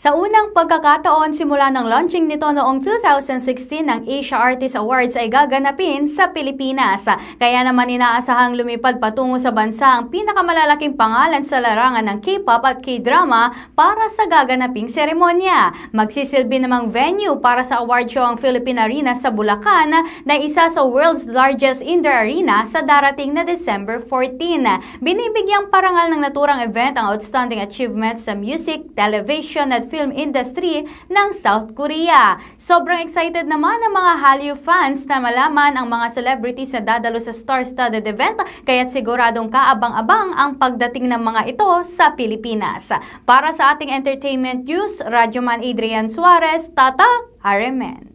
Sa unang pagkakataon simula ng launching nito noong 2016 ng Asia Artist Awards ay gaganapin sa Pilipinas. Kaya naman inaasahang lumipad patungo sa bansa ang pinakamalalaking pangalan sa larangan ng K-pop at K-drama para sa gaganaping seremonya. Magsisilbi namang venue para sa award show ang Philippine Arena sa Bulacan na isa sa world's largest indoor arena sa darating na December 14. Binibigyang parangal ng naturang event ang outstanding achievements sa music, television at film industry ng South Korea. Sobrang excited naman ang mga Hallyu fans na malaman ang mga celebrities na dadalo sa star-studded event kaya siguradong kaabang-abang ang pagdating ng mga ito sa Pilipinas. Para sa ating entertainment news, Radyoman Adrian Suarez, Tatak, Aremen.